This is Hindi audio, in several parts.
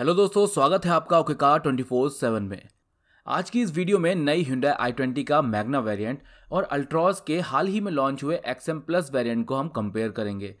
हेलो दोस्तों स्वागत है आपका okay car twenty four seven में आज की इस वीडियो में नई हिंडा आई ट्वेंटी का मैग्ना वेरिएंट और अल्ट्रॉस के हाल ही में लॉन्च हुए एक्सएम प्लस वेरिएंट को हम कंपेयर करेंगे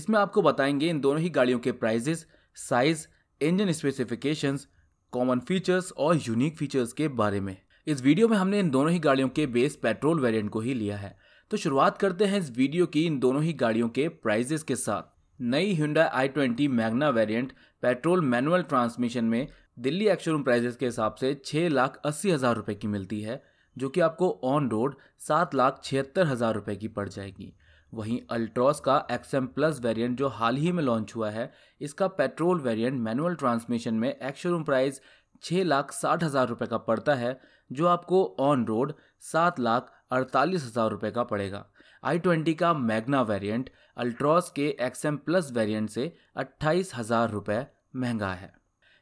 इसमें आपको बताएंगे इन दोनों ही गाड़ियों के prices size engine specifications common features और यूनिक फीचर्स के बारे में इस वीडियो में हमने इन दोनों ही गाड़ियों के बेस पेट्रोल वेरिएंट को ही लिया है तो शुरुआत करते हैं इस वीडियो की इन दोनों ही गाड़ियों के प्राइजेस के साथ नई Hyundai I twenty Magna variant petrol manual transmission में दिल्ली एक्शोरूम प्राइजेस के हिसाब से छः लाख अस्सी हज़ार रुपये की मिलती है जो कि आपको ऑन रोड सात लाख छिहत्तर हज़ार रुपये की पड़ जाएगी वहीं अल्ट्रॉस का एक्सएम प्लस वेरिएंट जो हाल ही में लॉन्च हुआ है इसका पेट्रोल वेरिएंट मैनुअल ट्रांसमिशन में एक्शोरूम प्राइस छः लाख साठ हज़ार रुपये का पड़ता है जो आपको ऑन रोड सात लाख अड़तालीस हज़ार रुपये का पड़ेगा आई ट्वेंटी का मैग्ना वेरिएंट अल्ट्रॉस के एक्सएम प्लस वेरियंट से अट्ठाईस हज़ार रुपये महंगा है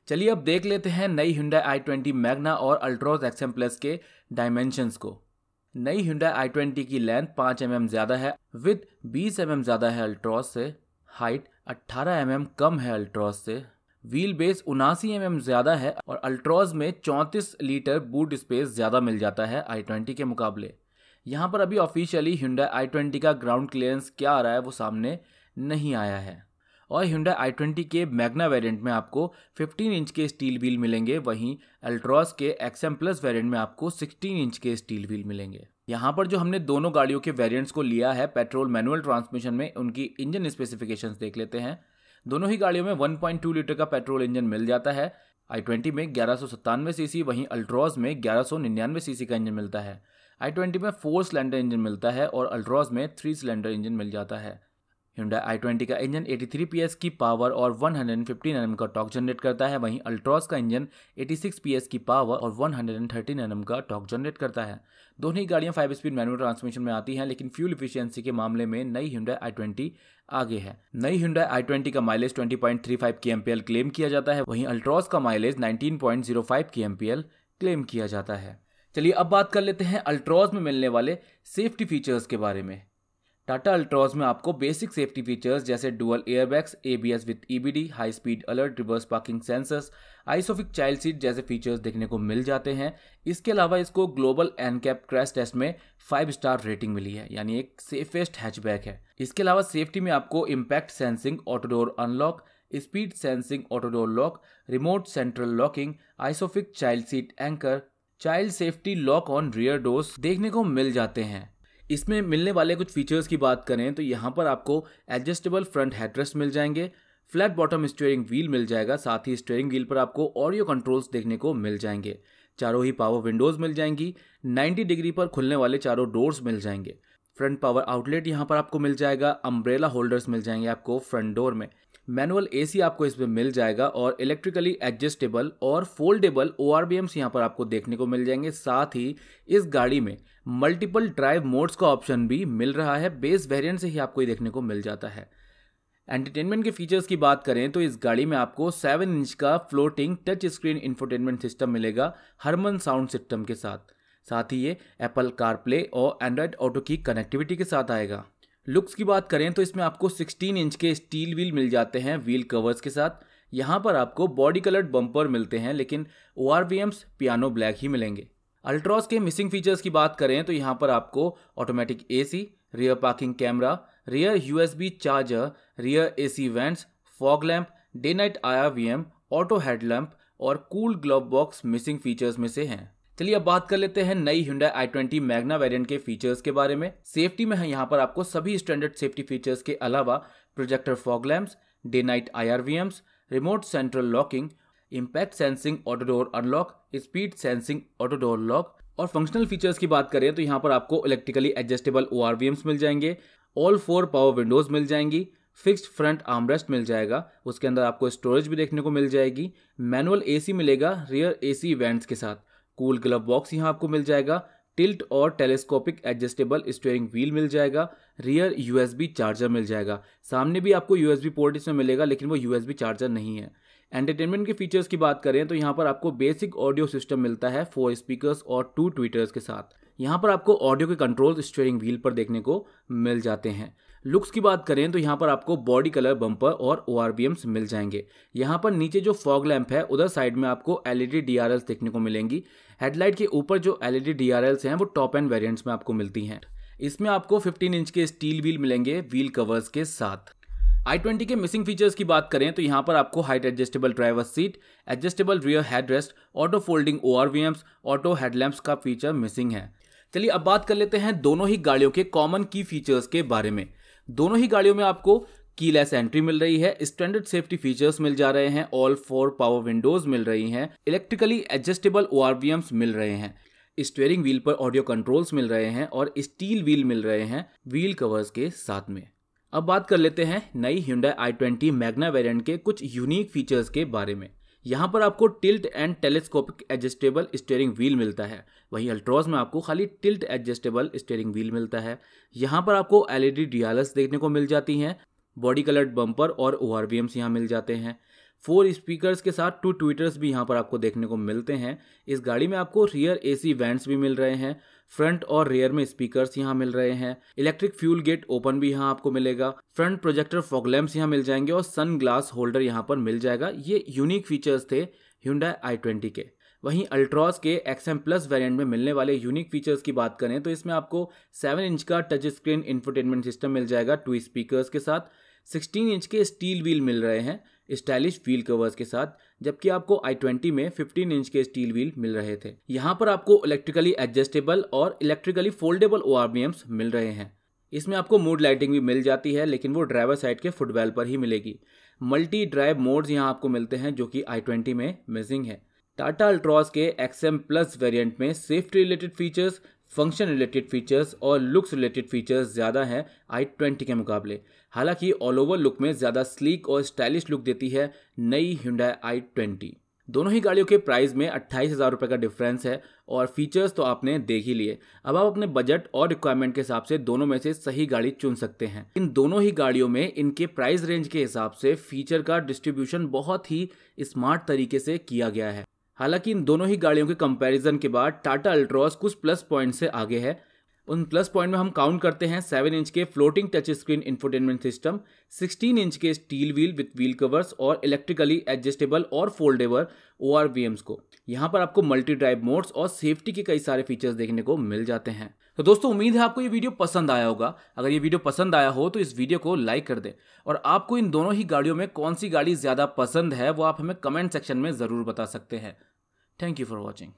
चलिए अब देख लेते हैं नई हिंडा आई ट्वेंटी मैगना और अल्ट्रॉस एक्सएम प्लस के डायमेंशंस को नई हिंडा आई ट्वेंटी की लेंथ पाँच एम mm ज़्यादा है विथ बीस एम एम ज़्यादा है अल्ट्रॉस से हाइट अट्ठारह एम mm कम है अल्ट्रॉस से व्हील बेस उनासी एम mm ज़्यादा है और अल्ट्रॉज में चौंतीस लीटर बूट स्पेस ज़्यादा मिल जाता है आई ट्वेंटी के मुकाबले यहाँ पर अभी ऑफिशियली हिंडा आई ट्वेंटी का ग्राउंड क्लियरेंस क्या आ रहा है वो सामने नहीं आया है और हिंडा आई ट्वेंटी के मैग्ना वेरिएंट में आपको 15 इंच के स्टील व्हील मिलेंगे वहीं अल्ट्रॉस के एक्सएम प्लस वेरिएंट में आपको 16 इंच के स्टील व्हील मिलेंगे यहाँ पर जो हमने दोनों गाड़ियों के वेरियंट्स को लिया है पेट्रोल मैनुअल ट्रांसमिशन में उनकी इंजन स्पेसिफिकेशन देख लेते हैं दोनों ही गाड़ियों में 1.2 लीटर का पेट्रोल इंजन मिल जाता है आई ट्वेंटी में ग्यारह सौ सत्तानवे सीसी वहीं अल्ट्रॉज में ग्यारह सौ निन्यानवे सीसी का इंजन मिलता है आई ट्वेंटी में फोर सिलेंडर इंजन मिलता है और अल्ट्रॉज में थ्री सिलेंडर इंजन मिल जाता है हिंडा आई ट्वेंटी का इंजन 83 एस की पावर और एन एम का टॉक जनरेट करता है वहीं अल्ट्रॉज का इंजन 86 एस की पावर और एन एम का टॉक जनरेट करता है दोनों ही गाड़ियाँ फाइव स्पीड मैनुअल ट्रांसमिशन में आती हैं लेकिन फ्यूल इफिशियंसी के मामले में नई हिंडा आई ट्वेंटी आगे है नई हिंडा आई ट्वेंटी का mileage twenty point 20.35 KMPL claim किया जाता है वहीं अल्ट्रॉज का माइलेज 19.05 केएमपीएल क्लेम किया जाता है चलिए अब बात कर लेते हैं अल्ट्रॉज में मिलने वाले सेफ्टी फीचर्स के बारे में टाटा अल्ट्रॉज में आपको बेसिक सेफ्टी फीचर्स जैसे dual airbags ABS with EBD high speed alert reverse parking sensors Isofix child seat जैसे फीचर्स देखने को मिल जाते हैं इसके अलावा इसको ग्लोबल एनकैप क्रैश टेस्ट में फाइव स्टार रेटिंग मिली है यानी एक सेफेस्ट हैचबैक है इसके अलावा सेफ्टी में आपको impact sensing auto door unlock speed sensing auto door lock remote central locking Isofix child seat anchor child safety lock on rear doors देखने को मिल जाते हैं इसमें मिलने वाले कुछ फीचर्स की बात करें तो यहाँ पर आपको एडजस्टेबल फ्रंट हेडरेस्ट मिल जाएंगे फ्लैट बॉटम स्टेयरिंग व्हील मिल जाएगा साथ ही स्टेयरिंग व्हील पर आपको ऑडियो कंट्रोल्स देखने को मिल जाएंगे चारों ही पावर विंडोज़ मिल जाएंगी 90 डिग्री पर खुलने वाले चारों डोर्स मिल जाएंगे फ्रंट पावर आउटलेट यहाँ पर आपको मिल जाएगा अम्ब्रेला होल्डर्स मिल जाएंगे आपको फ्रंट डोर में मैनुअल एसी आपको इसमें मिल जाएगा और इलेक्ट्रिकली एडजस्टेबल और फोल्डेबल ओ आर यहाँ पर आपको देखने को मिल जाएंगे साथ ही इस गाड़ी में मल्टीपल ड्राइव मोड्स का ऑप्शन भी मिल रहा है बेस वेरिएंट से ही आपको ये देखने को मिल जाता है एंटरटेनमेंट के फीचर्स की बात करें तो इस गाड़ी में आपको सेवन इंच का floating touch screen infotainment system मिलेगा हरमन साउंड सिस्टम के साथ साथ ही ये एप्पल कारप्ले और एंड्रॉयड ऑटो की कनेक्टिविटी के साथ आएगा लुक्स की बात करें तो इसमें आपको 16 इंच के स्टील व्हील मिल जाते हैं व्हील कवर्स के साथ यहाँ पर आपको बॉडी कलर्ड बम्पर मिलते हैं लेकिन ओ आर पियानो ब्लैक ही मिलेंगे अल्ट्रॉस के मिसिंग फीचर्स की बात करें तो यहाँ पर आपको automatic a rear parking camera rear U charger rear A C vents fog lamp day night I auto headlamp और cool glove box missing features में से हैं चलिए अब बात कर लेते हैं नई आई i20 मैगना वेरियंट के फीचर्स के बारे में सेफ्टी में है यहाँ पर आपको सभी स्टैंडर्ड सेफ्टी फीचर्स के अलावा projector fog lamps day night ems remote central locking impact sensing auto door unlock speed sensing auto door lock और फंक्शनल फीचर्स की बात करें तो यहाँ पर आपको इलेक्ट्रिकली एडजस्टेबल ओ मिल जाएंगे ऑल फोर पावर विंडोज मिल जाएंगी फिक्स्ड फ्रंट आर्मरेस्ट मिल जाएगा उसके अंदर आपको स्टोरेज भी देखने को मिल जाएगी मैनुअल एसी मिलेगा रियर एसी वेंट्स के साथ कूल ग्लव बॉक्स यहाँ आपको मिल जाएगा टिल्ट और टेलीस्कोपिक एडजस्टेबल स्टेयरिंग व्हील मिल जाएगा रियर यूएसबी चार्जर मिल जाएगा सामने भी आपको यूएसबी पोर्ट इसमें मिलेगा लेकिन वो यूएसबी चार्जर नहीं है एंटरटेनमेंट के फीचर्स की बात करें तो यहाँ पर आपको बेसिक ऑडियो सिस्टम मिलता है फोर स्पीकर्स और टू ट्विटर्स के साथ यहाँ पर आपको ऑडियो के कंट्रोल स्टीयरिंग व्हील पर देखने को मिल जाते हैं लुक्स की बात करें तो यहाँ पर आपको बॉडी कलर बम्पर और ओ मिल जाएंगे यहाँ पर नीचे जो फॉग लैंप है उधर साइड में आपको एल ई देखने को मिलेंगी हेडलाइट के ऊपर जो एल ई हैं वो टॉप एंड वेरियंट्स में आपको मिलती हैं इसमें आपको 15 इंच के स्टील व्हील मिलेंगे व्हील कवर्स के साथ आई ट्वेंटी के मिसिंग फीचर्स की बात करें तो यहाँ पर आपको height adjustable driver seat adjustable rear headrest rest auto folding O auto headlamps का फीचर मिसिंग है चलिए अब बात कर लेते हैं दोनों ही गाड़ियों के कॉमन की फीचर्स के बारे में दोनों ही गाड़ियों में आपको की लेस एंट्री मिल रही है स्टैंडर्ड सेफ्टी फीचर्स मिल जा रहे हैं ऑल फोर पावर विंडोज मिल रही हैं इलेक्ट्रिकली एडजस्टेबल ओ मिल रहे हैं स्टेयरिंग व्हील पर ऑडियो कंट्रोल्स मिल रहे हैं और स्टील व्हील मिल रहे हैं व्हील कवर्स के साथ में अब बात कर लेते हैं नई आई ट्वेंटी मैग्ना वेरियंट के कुछ यूनिक फीचर्स के बारे में यहाँ पर आपको tilt and telescopic adjustable steering wheel मिलता है वहीं अल्ट्रॉज में आपको खाली टिल्ट एडजस्टेबल स्टेयरिंग व्हील मिलता है यहाँ पर आपको एल ई देखने को मिल जाती हैं बॉडी कलर्ड बम्पर और ओ आर यहाँ मिल जाते हैं फोर स्पीकर्स के साथ टू ट्विटर्स भी यहाँ पर आपको देखने को मिलते हैं इस गाड़ी में आपको रियर एसी वेंट्स भी मिल रहे हैं फ्रंट और रेयर में स्पीकर यहाँ मिल रहे हैं इलेक्ट्रिक फ्यूल गेट ओपन भी यहाँ आपको मिलेगा फ्रंट प्रोजेक्टर फॉगलैम्प यहाँ मिल जाएंगे और सन ग्लास होल्डर यहाँ पर मिल जाएगा ये यूनिक फीचर्स थे ह्यूडा आई ट्वेंटी के वहीं अल्ट्रॉस के एक्सएम प्लस वेरियंट में मिलने वाले यूनिक फीचर्स की बात करें तो इसमें आपको 7 इंच का टच स्क्रीन इंफरटेनमेंट सिस्टम मिल जाएगा टू स्पीकर्स के साथ 16 इंच के स्टील व्हील मिल रहे हैं स्टाइलिश व्हील कवर्स के साथ जबकि आपको आई ट्वेंटी में फिफ्टीन इंच के स्टील व्हील मिल रहे थे यहाँ पर आपको इलेक्ट्रिकली एडजस्टेबल और इलेक्ट्रिकली फोल्डेबल ओ मिल रहे हैं इसमें आपको मूड लाइटिंग भी मिल जाती है लेकिन वो ड्राइवर साइड के फुटवेल पर ही मिलेगी मल्टी ड्राइव मोड्स यहाँ आपको मिलते हैं जो कि आई ट्वेंटी में मिसिंग है टाटा अल्ट्रॉस के XM प्लस वेरियंट में safety related features function related features और लुक्स रिलेटेड फीचर्स ज़्यादा हैं आई ट्वेंटी के मुकाबले हालांकि ऑल ओवर लुक में ज़्यादा स्लीक और स्टाइलिश लुक देती है नई हिंडा आई ट्वेंटी दोनों ही गाड़ियों के प्राइस में अट्ठाईस हज़ार रुपये का डिफरेंस है और फीचर्स तो आपने देख ही लिए अब आप अपने बजट और रिक्वायरमेंट के हिसाब से दोनों में से सही गाड़ी चुन सकते हैं इन दोनों ही गाड़ियों में इनके प्राइस रेंज के हिसाब से फीचर का डिस्ट्रीब्यूशन बहुत ही स्मार्ट तरीके से किया गया है हालांकि इन दोनों ही गाड़ियों के कंपैरिजन के बाद टाटा अल्ट्रॉस कुछ प्लस पॉइंट से आगे है उन प्लस पॉइंट में हम काउंट करते हैं सेवन इंच के floating touch screen infotainment system sixteen inch के steel wheel with wheel covers और इलेक्ट्रिकली एडजस्टेबल और फोल्डेबल ओ को यहाँ पर आपको मल्टी ड्राइव मोड्स और सेफ्टी के कई सारे फीचर्स देखने को मिल जाते हैं तो दोस्तों उम्मीद है आपको ये वीडियो पसंद आया होगा अगर ये वीडियो पसंद आया हो तो इस वीडियो को लाइक कर दें और आपको इन दोनों ही गाड़ियों में कौन सी गाड़ी ज़्यादा पसंद है वो आप हमें कमेंट सेक्शन में ज़रूर बता सकते हैं थैंक यू फॉर वॉचिंग